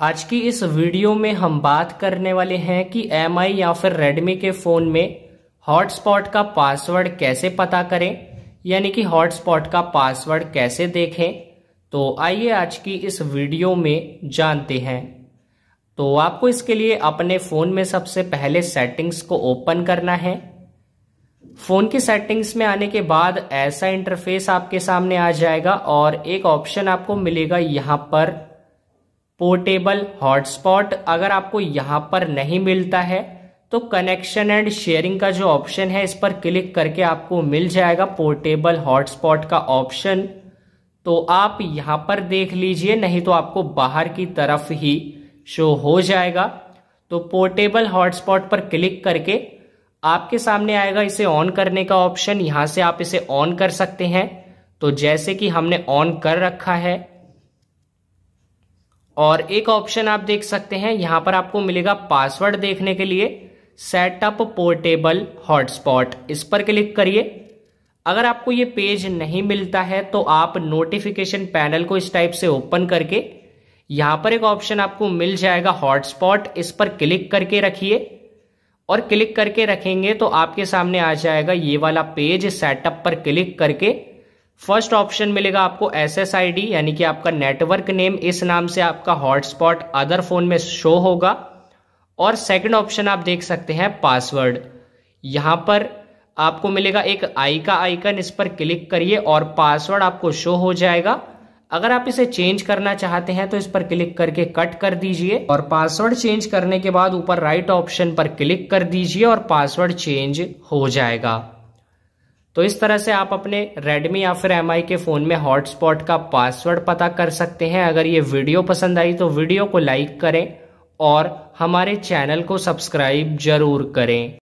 आज की इस वीडियो में हम बात करने वाले हैं कि एम या फिर रेडमी के फ़ोन में हॉटस्पॉट का पासवर्ड कैसे पता करें यानी कि हॉटस्पॉट का पासवर्ड कैसे देखें तो आइए आज की इस वीडियो में जानते हैं तो आपको इसके लिए अपने फ़ोन में सबसे पहले सेटिंग्स को ओपन करना है फ़ोन की सेटिंग्स में आने के बाद ऐसा इंटरफेस आपके सामने आ जाएगा और एक ऑप्शन आपको मिलेगा यहाँ पर पोर्टेबल हॉटस्पॉट अगर आपको यहां पर नहीं मिलता है तो कनेक्शन एंड शेयरिंग का जो ऑप्शन है इस पर क्लिक करके आपको मिल जाएगा पोर्टेबल हॉटस्पॉट का ऑप्शन तो आप यहां पर देख लीजिए नहीं तो आपको बाहर की तरफ ही शो हो जाएगा तो पोर्टेबल हॉटस्पॉट पर क्लिक करके आपके सामने आएगा इसे ऑन करने का ऑप्शन यहां से आप इसे ऑन कर सकते हैं तो जैसे कि हमने ऑन कर रखा है और एक ऑप्शन आप देख सकते हैं यहां पर आपको मिलेगा पासवर्ड देखने के लिए सेटअप पोर्टेबल हॉटस्पॉट इस पर क्लिक करिए अगर आपको ये पेज नहीं मिलता है तो आप नोटिफिकेशन पैनल को इस टाइप से ओपन करके यहां पर एक ऑप्शन आपको मिल जाएगा हॉटस्पॉट इस पर क्लिक करके रखिए और क्लिक करके रखेंगे तो आपके सामने आ जाएगा ये वाला पेज सेटअप पर क्लिक करके फर्स्ट ऑप्शन मिलेगा आपको एस एस आई डी यानी कि आपका नेटवर्क नेम इस नाम से आपका हॉटस्पॉट अदर फोन में शो होगा और सेकंड ऑप्शन आप देख सकते हैं पासवर्ड यहां पर आपको मिलेगा एक आई का आइकन इस पर क्लिक करिए और पासवर्ड आपको शो हो जाएगा अगर आप इसे चेंज करना चाहते हैं तो इस पर क्लिक करके कट कर दीजिए और पासवर्ड चेंज करने के बाद ऊपर राइट ऑप्शन पर क्लिक कर दीजिए और पासवर्ड चेंज हो जाएगा तो इस तरह से आप अपने Redmi या फिर एम के फ़ोन में हॉटस्पॉट का पासवर्ड पता कर सकते हैं अगर ये वीडियो पसंद आई तो वीडियो को लाइक करें और हमारे चैनल को सब्सक्राइब जरूर करें